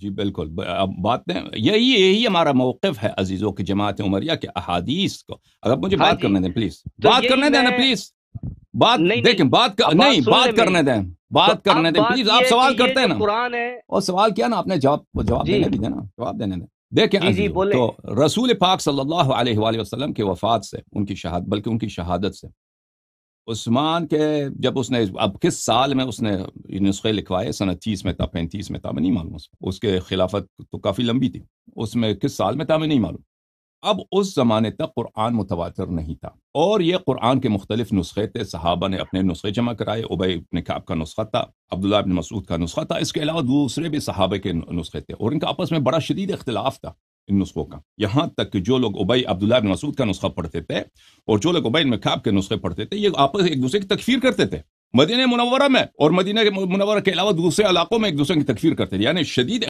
जी बिल्कुल अब बात यही यही हमारा मौकफ है अजीज़ों की जमात उमरिया के अहादीस को अगर मुझे हाँ बात करने दें प्लीज़ तो बात करने देना प्लीज़ बात नहीं, देखें बात कर, नहीं तो बात करने दें बात करने दें प्लीज आप सवाल करते हैं ना कुरान है और सवाल किया ना आपने जवाब जवाब देने भी देना जवाब देने दें देखें तो रसूल पाक सल्लल्लाहु अलैहि वसल्लम के वफात से उनकी शहादत बल्कि उनकी शहादत से उस्मान के जब उसने अब किस साल में उसने नुस्खे लिखवाए सन तीस में था पैंतीस में था मैं नहीं मालूम उसके खिलाफत तो काफ़ी लंबी थी उसमें किस साल में था मैं नहीं मालूम अब उस ज़माने तक कुरान मुतवातर नहीं था और ये कुरान के मुख्तलिफ नुस्खे थे सहाबा ने अपने नुस्खे जमा कराए उबई अपने काब का नुस्खा था अब्दुल्ला इबन मसूद का नुस्खा था इसके अलावा दूसरे भी सहाबे के नुस्खे थे और इनका आपस में बड़ा शदीद इख्तलाफ था इन नुस्खों का यहाँ तक कि जो लोग उबई अब्दुल्ला बिन मसूद का नुस्खा पढ़ते थे और जो लोग उबई मखाब के नुस्खे पढ़ते थे ये आपस एक दूसरे की तकफीर करते थे मदीना मुनवरा में और मदीना के मुनवरा के अलावा दूसरे इलाकों में एक दूसरे की तकफीर करते थे यानी शदीद